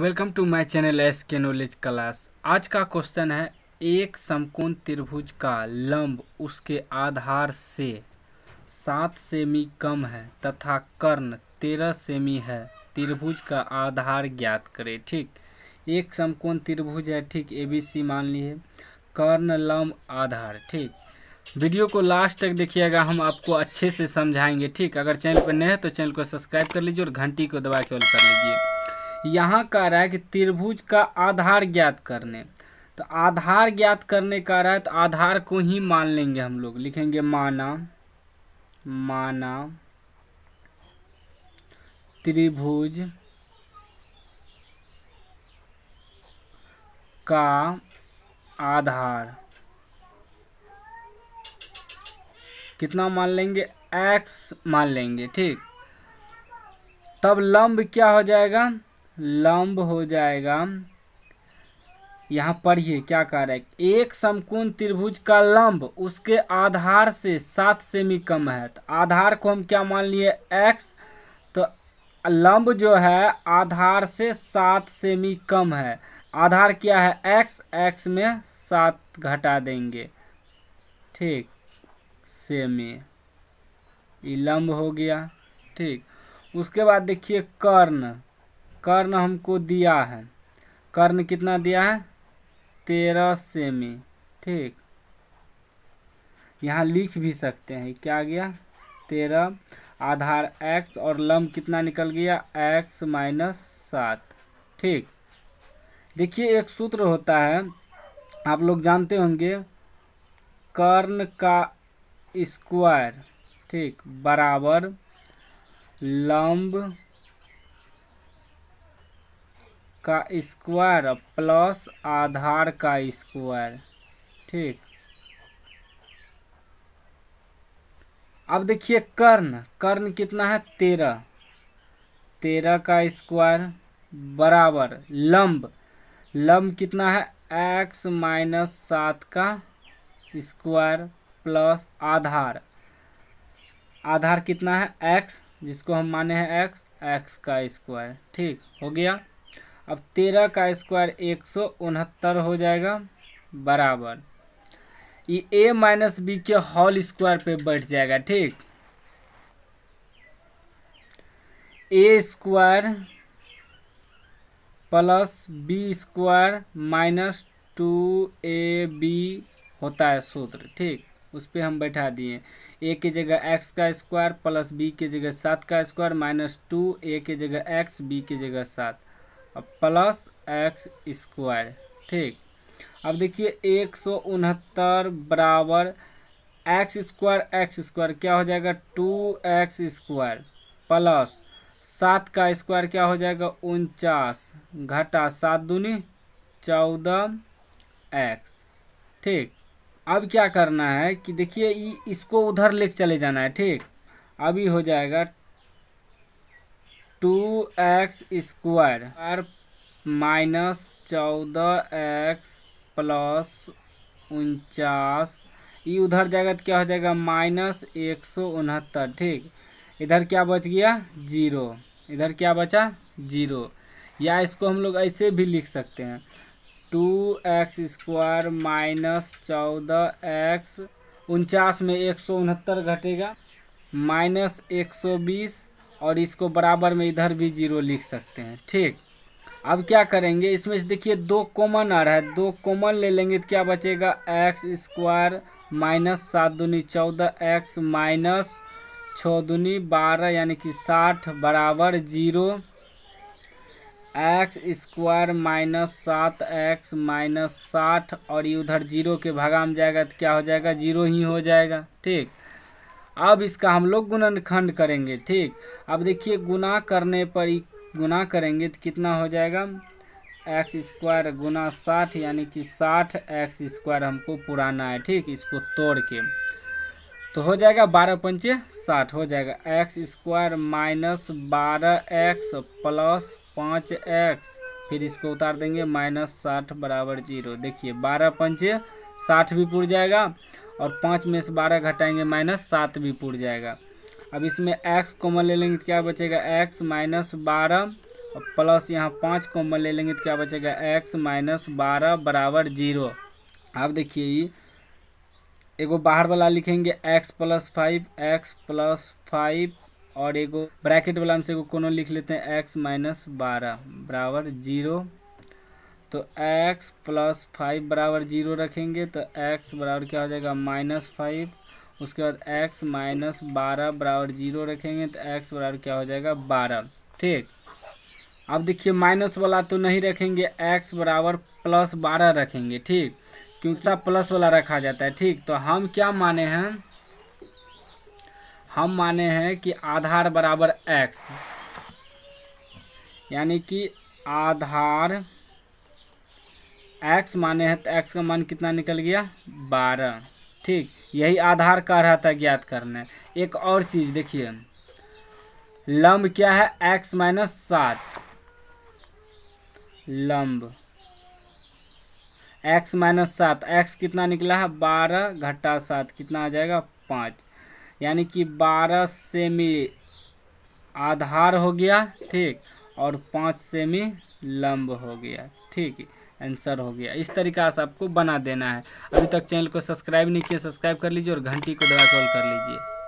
welcome to my channel S K knowledge class आज का question है एक समकोण त्रिभुज का लंब उसके आधार से सात सेमी कम है तथा कर्ण तेरह सेमी है त्रिभुज का आधार ज्ञात करें ठीक एक समकोण त्रिभुज है ठीक ए बी सी मान लीजिए कर्ण लंब आधार ठीक वीडियो को लास्ट तक देखिएगा हम आपको अच्छे से समझाएंगे ठीक अगर चैनल पर नए हैं तो चैनल को सब्सक्राइब कर लीजिए और घंटी को दबा के ऑल कर लीजिए यहाँ कह रहा है कि त्रिभुज का आधार ज्ञात करने तो आधार ज्ञात करने का रहा है तो आधार को ही मान लेंगे हम लोग लिखेंगे माना माना त्रिभुज का आधार कितना मान लेंगे एक्स मान लेंगे ठीक तब लंब क्या हो जाएगा लंब हो जाएगा यहाँ पढ़िए क्या कह रहा है एक समकोण त्रिभुज का लंब उसके आधार से सात सेमी कम है तो आधार को हम क्या मान लिए एक्स तो लंब जो है आधार से सात सेमी कम है आधार क्या है एक्स एक्स में सात घटा देंगे ठीक सेमी ये लंब हो गया ठीक उसके बाद देखिए कर्ण कर्ण हमको दिया है कर्ण कितना दिया है तेरह सेमी ठीक यहाँ लिख भी सकते हैं क्या गया तेरह आधार एक्स और लम्ब कितना निकल गया एक्स माइनस सात ठीक देखिए एक सूत्र होता है आप लोग जानते होंगे कर्ण का स्क्वायर ठीक बराबर लम्ब का स्क्वायर प्लस आधार का स्क्वायर ठीक अब देखिए कर्ण कर्ण कितना है तेरह तेरह का स्क्वायर बराबर लंब लंब कितना है एक्स माइनस सात का स्क्वायर प्लस आधार आधार कितना है एक्स जिसको हम माने हैं एक्स एक्स का स्क्वायर ठीक हो गया अब तेरह का स्क्वायर एक सौ उनहत्तर हो जाएगा बराबर ये ए माइनस बी के होल स्क्वायर पे बैठ जाएगा ठीक A square plus B square minus two A B होता है सूत्र ठीक उस पर हम बैठा दिए ए के जगह एक्स का स्क्वायर प्लस बी के जगह सात का स्क्वायर माइनस टू ए के जगह एक्स बी के जगह सात प्लस एक्स स्क्वायर ठीक अब देखिए एक सौ उनहत्तर बराबर एक्स स्क्वायर एक्स स्क्वायर क्या हो जाएगा टू एक्स स्क्वायर प्लस सात का स्क्वायर क्या हो जाएगा उनचास घटा सात दूनी चौदह एक्स ठीक अब क्या करना है कि देखिए इसको उधर लेके चले जाना है ठीक अभी हो जाएगा टू एक्स स्क्वायर और माइनस चौदह एक्स प्लस उनचास ये उधर जाएगा तो क्या हो जाएगा माइनस एक सौ उनहत्तर ठीक इधर क्या बच गया जीरो इधर क्या बचा जीरो या इसको हम लोग ऐसे भी लिख सकते हैं टू एक्स स्क्वायर माइनस चौदह एक्स उनचास में एक सौ उनहत्तर घटेगा माइनस एक सौ बीस और इसको बराबर में इधर भी जीरो लिख सकते हैं ठीक अब क्या करेंगे इसमें से देखिए दो कॉमन आ रहा है दो कॉमन ले लेंगे तो क्या बचेगा एक्स स्क्वायर माइनस सात दूनी चौदह एक्स माइनस छः दूनी बारह यानी कि साठ बराबर जीरो एक्स स्क्वायर माइनस सात एक्स माइनस साठ और ये उधर जीरो के भागा में जाएगा तो क्या हो जाएगा जीरो ही हो जाएगा ठीक अब इसका हम लोग गुणनखंड करेंगे ठीक अब देखिए गुना करने पर गुना करेंगे तो कितना हो जाएगा एक्स स्क्वायर गुना साठ यानी कि साठ एक्स स्क्वायर हमको पुराना है ठीक इसको तोड़ के तो हो जाएगा बारह पंचे साठ हो जाएगा एक्स स्क्वायर माइनस बारह एक्स प्लस पाँच एक्स फिर इसको उतार देंगे माइनस साठ बराबर जीरो देखिए बारह पंचे साठ भी पुर जाएगा और पाँच में से बारह घटाएंगे माइनस सात भी पुर जाएगा अब इसमें एक्स कॉमन ले लेंगे तो क्या बचेगा एक्स माइनस बारह और प्लस यहाँ पाँच कॉमन ले लेंगे तो क्या बचेगा एक्स माइनस बारह बराबर जीरो आप देखिए ये एगो बाहर वाला लिखेंगे X plus five X plus five और एगो ब्रैकेट वाला हमसे एगो कोनो लिख लेते हैं एक्स माइनस बारह बराबर जीरो तो x प्लस फाइव बराबर जीरो रखेंगे तो x बराबर क्या हो जाएगा माइनस फाइव उसके बाद x माइनस बारह बराबर जीरो रखेंगे तो x बराबर क्या हो जाएगा बारह ठीक अब देखिए माइनस वाला तो नहीं रखेंगे x बराबर प्लस बारह रखेंगे ठीक क्योंकि सब प्लस वाला रखा जाता है ठीक तो हम क्या माने हैं हम माने हैं कि आधार बराबर x यानी कि आधार एक्स माने हैं तो एक्स का मान कितना निकल गया बारह ठीक यही आधार कह रहा था ज्ञात करने एक और चीज़ देखिए लंब क्या है एक्स माइनस सात लंब एक्स माइनस सात एक्स कितना निकला है बारह घटा सात कितना आ जाएगा पाँच यानी कि बारह सेमी आधार हो गया ठीक और पाँच सेमी लंब हो गया ठीक है आंसर हो गया इस तरीका से आपको बना देना है अभी तक चैनल को सब्सक्राइब नहीं किया सब्सक्राइब कर लीजिए और घंटी को दबा कॉल कर लीजिए